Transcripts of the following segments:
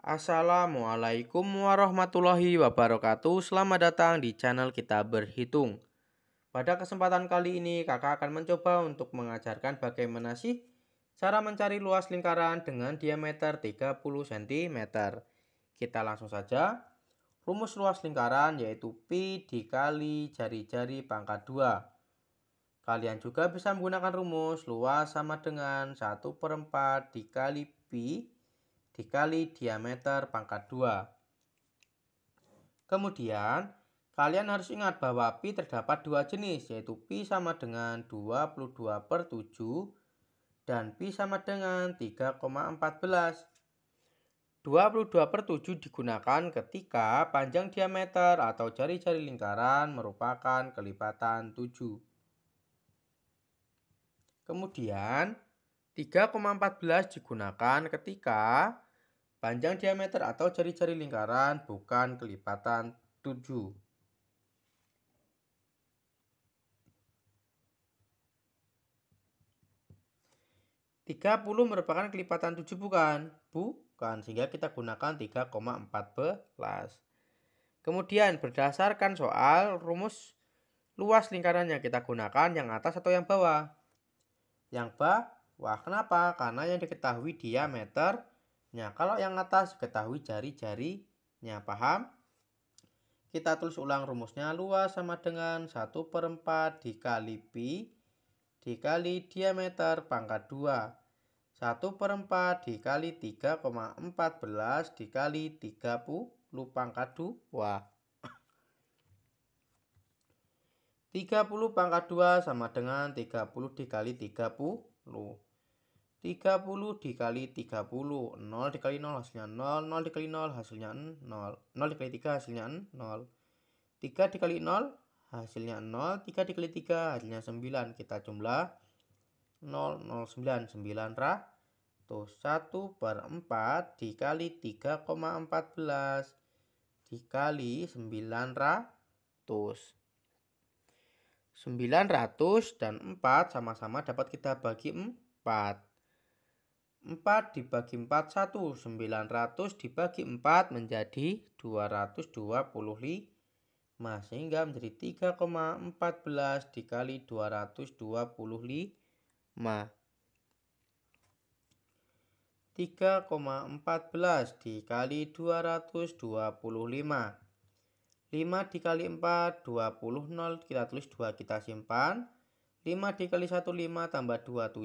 Assalamualaikum warahmatullahi wabarakatuh Selamat datang di channel kita berhitung Pada kesempatan kali ini kakak akan mencoba untuk mengajarkan bagaimana sih Cara mencari luas lingkaran dengan diameter 30 cm Kita langsung saja Rumus luas lingkaran yaitu Pi dikali jari-jari pangkat 2 Kalian juga bisa menggunakan rumus luas sama dengan 1 per 4 dikali Pi dikali diameter pangkat 2. Kemudian, kalian harus ingat bahwa pi terdapat dua jenis, yaitu pi sama dengan 22 per 7 dan pi sama dengan 3,14. 22 per 7 digunakan ketika panjang diameter atau jari-jari lingkaran merupakan kelipatan 7. Kemudian, 3,14 digunakan ketika Panjang diameter atau jari-jari lingkaran bukan kelipatan 7. Tiga puluh merupakan kelipatan tujuh bukan? Bukan, sehingga kita gunakan 3,14. Kemudian berdasarkan soal rumus luas lingkaran yang kita gunakan yang atas atau yang bawah? Yang bawah, kenapa? Karena yang diketahui diameter Nah, kalau yang atas ketahui jari-jarinya, paham? Kita tulis ulang rumusnya luas sama dengan 1 per 4 dikali pi dikali diameter pangkat 2. 1 per 4 dikali 3,14 dikali 30 pangkat 2. 30 pangkat 2 sama dengan 30 dikali 30. 30 dikali 30, 0 dikali 0 hasilnya 0, 0 dikali 0 hasilnya 0, 0 dikali 3 hasilnya 0, 3 dikali 0 hasilnya 0, 3 dikali 3 hasilnya 9, kita jumlah 0, 0, 9, 9 ratus 1 per 4 dikali 3,14 dikali 9 ratus 900 dan 4 sama-sama dapat kita bagi 4. 4 dibagi 4 1 900 dibagi 4 menjadi 225 sehingga menjadi 3,14 dikali 225 3,14 dikali 225 5 dikali 4 20 0 kita tulis 2 kita simpan 5 dikali 1 5 tambah 27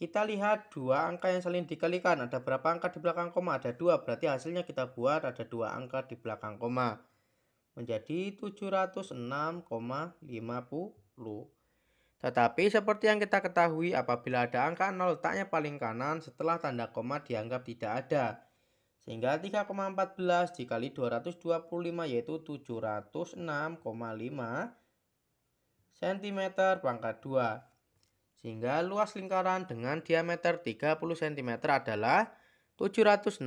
Kita lihat dua angka yang saling dikalikan. Ada berapa angka di belakang koma? Ada dua. Berarti hasilnya kita buat ada dua angka di belakang koma. Menjadi 706,50. Tetapi seperti yang kita ketahui apabila ada angka 0 letaknya paling kanan setelah tanda koma dianggap tidak ada. Sehingga 3,14 dikali 225 yaitu 706,5 cm pangkat 2. Sehingga luas lingkaran dengan diameter 30 cm adalah 706,5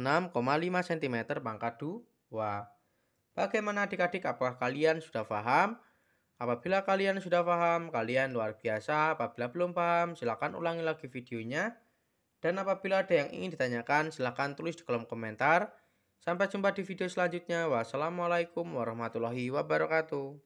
cm pangkat 2. Bagaimana adik-adik apakah kalian sudah paham? Apabila kalian sudah paham, kalian luar biasa. Apabila belum paham, silakan ulangi lagi videonya. Dan apabila ada yang ingin ditanyakan, silakan tulis di kolom komentar. Sampai jumpa di video selanjutnya. Wassalamualaikum warahmatullahi wabarakatuh.